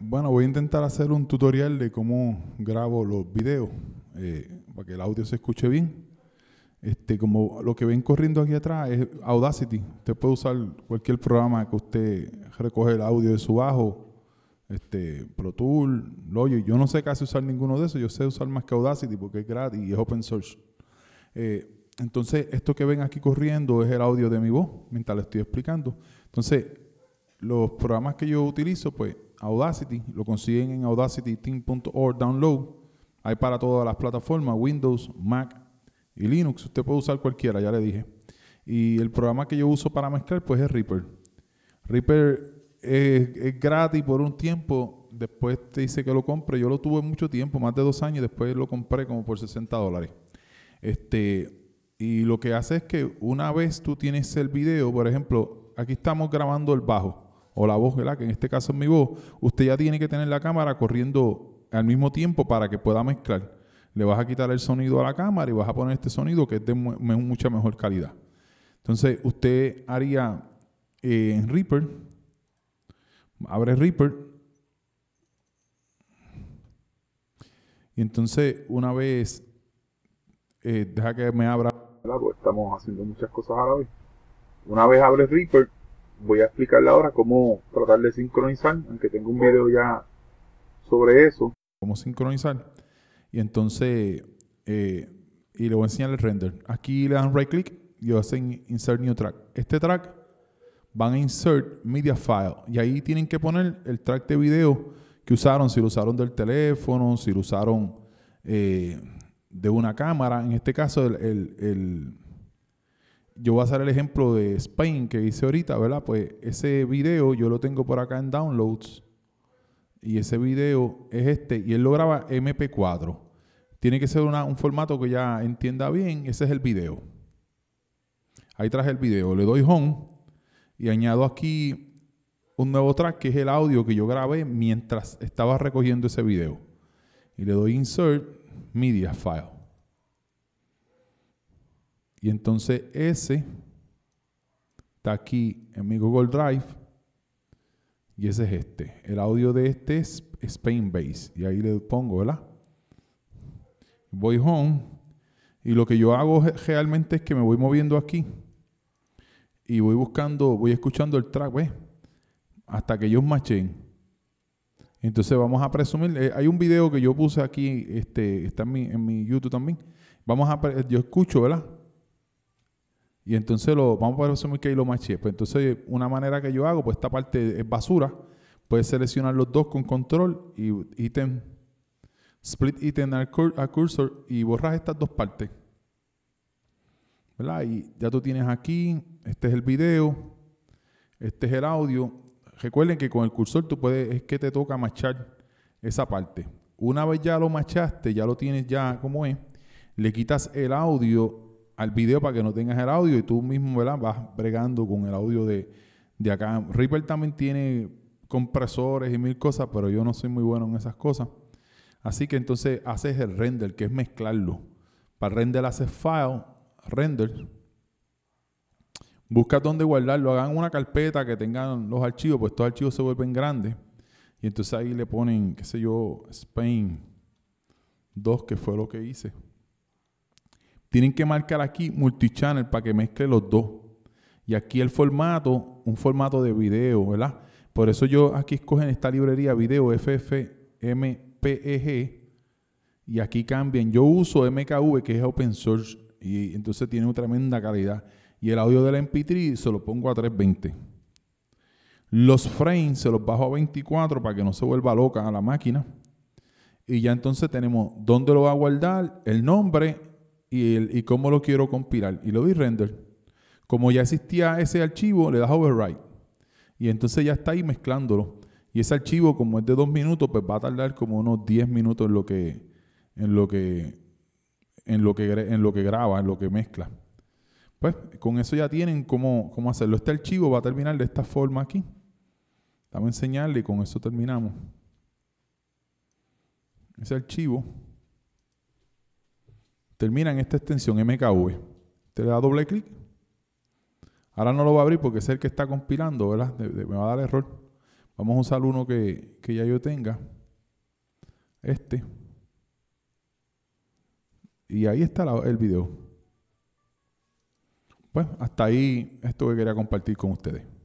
Bueno, voy a intentar hacer un tutorial de cómo grabo los videos eh, para que el audio se escuche bien. Este, como lo que ven corriendo aquí atrás es Audacity. Usted puede usar cualquier programa que usted recoge el audio de su bajo, este, Pro Tool, Logic. Yo no sé casi usar ninguno de esos. Yo sé usar más que Audacity porque es gratis y es open source. Eh, entonces, esto que ven aquí corriendo es el audio de mi voz mientras le estoy explicando. Entonces, los programas que yo utilizo, pues Audacity, lo consiguen en audacityteam.org download. Hay para todas las plataformas, Windows, Mac y Linux. Usted puede usar cualquiera, ya le dije. Y el programa que yo uso para mezclar, pues es Reaper. Reaper es, gratis por un tiempo. Después te dice que lo compre. Yo lo tuve mucho tiempo, más de dos años. Después lo compré como por 60 dólares. Este, y lo que hace es que una vez tú tienes el video, por ejemplo, aquí estamos grabando el bajo o la voz, la Que en este caso es mi voz, usted ya tiene que tener la cámara corriendo al mismo tiempo para que pueda mezclar. Le vas a quitar el sonido a la cámara y vas a poner este sonido que es de mucha mejor calidad. Entonces, usted haría eh, en Reaper, abre Reaper, y entonces una vez, eh, deja que me abra, estamos haciendo muchas cosas a la vez. Una vez abre Reaper, voy a explicarle ahora cómo tratar de sincronizar, aunque tengo un video ya sobre eso. Cómo sincronizar. Y entonces, eh, y le voy a enseñar el render. Aquí le dan right click y hacen insert new track. Este track van a insert media file y ahí tienen que poner el track de video que usaron, si lo usaron del teléfono, si lo usaron eh, de una cámara. En este caso, el yo voy a hacer el ejemplo de Spain que hice ahorita, ¿verdad? Pues ese video yo lo tengo por acá en downloads. Y ese video es este. Y él lo graba MP4. Tiene que ser un formato que ya entienda bien. Ese es el video. Ahí traje el video. Le doy home. Y añado aquí un nuevo track que es el audio que yo grabé mientras estaba recogiendo ese video. Y le doy insert media file. Y entonces ese está aquí en mi Google Drive. Y ese es este. El audio de este es Spain Base. Y ahí le pongo, ¿verdad? Voy home. Y lo que yo hago realmente es que me voy moviendo aquí. Y voy buscando, voy escuchando el track, ¿ves? Hasta que ellos machen. Entonces vamos a presumir. Eh, hay un video que yo puse aquí, este, está en mi, en mi YouTube también. Vamos a, yo escucho, ¿verdad? Y entonces lo, vamos a ver que ahí lo maché. Pues entonces una manera que yo hago, pues esta parte es basura. Puedes seleccionar los dos con control y ítem, split ítem al, cursor y borras estas dos partes. Y ya tú tienes aquí, este es el video, este es el audio. Recuerden que con el cursor tú puedes, es que te toca machar esa parte. Una vez ya lo machaste, ya lo tienes ya como es, le quitas el audio al video para que no tengas el audio y tú mismo vas bregando con el audio de, acá. Reaper también tiene compresores y mil cosas, pero yo no soy muy bueno en esas cosas. Así que entonces haces el render, que es mezclarlo. Para render haces file, render. Buscas dónde guardarlo, hagan una carpeta que tengan los archivos, pues estos archivos se vuelven grandes. Y entonces ahí le ponen, qué sé yo, Spain 2, que fue lo que hice. Tienen que marcar aquí multichannel para que mezcle los dos. Y aquí el formato, un formato de video, ¿verdad? Por eso yo aquí escogen esta librería video FFmpeg y aquí cambian. Yo uso MKV que es open source y entonces tiene una tremenda calidad. Y el audio la MP3 se lo pongo a 320. Los frames se los bajo a 24 para que no se vuelva loca a la máquina. Y ya entonces tenemos dónde lo va a guardar, el nombre y, el, y cómo lo quiero compilar. Y lo doy render. Como ya existía ese archivo, le das override. Y entonces ya está ahí mezclándolo. Y ese archivo, como es de dos minutos, pues va a tardar como unos 10 minutos en lo que, en lo que, en lo que, en lo que graba, en lo que mezcla. Pues con eso ya tienen cómo, cómo hacerlo. Este archivo va a terminar de esta forma aquí. Vamos a enseñarle y con eso terminamos. Ese archivo termina en esta extensión MKV. Te le da doble clic. Ahora no lo va a abrir porque es el que está compilando, ¿verdad? me va a dar error. Vamos a usar uno que, ya yo tenga. Este. Y ahí está el video. Pues hasta ahí esto que quería compartir con ustedes.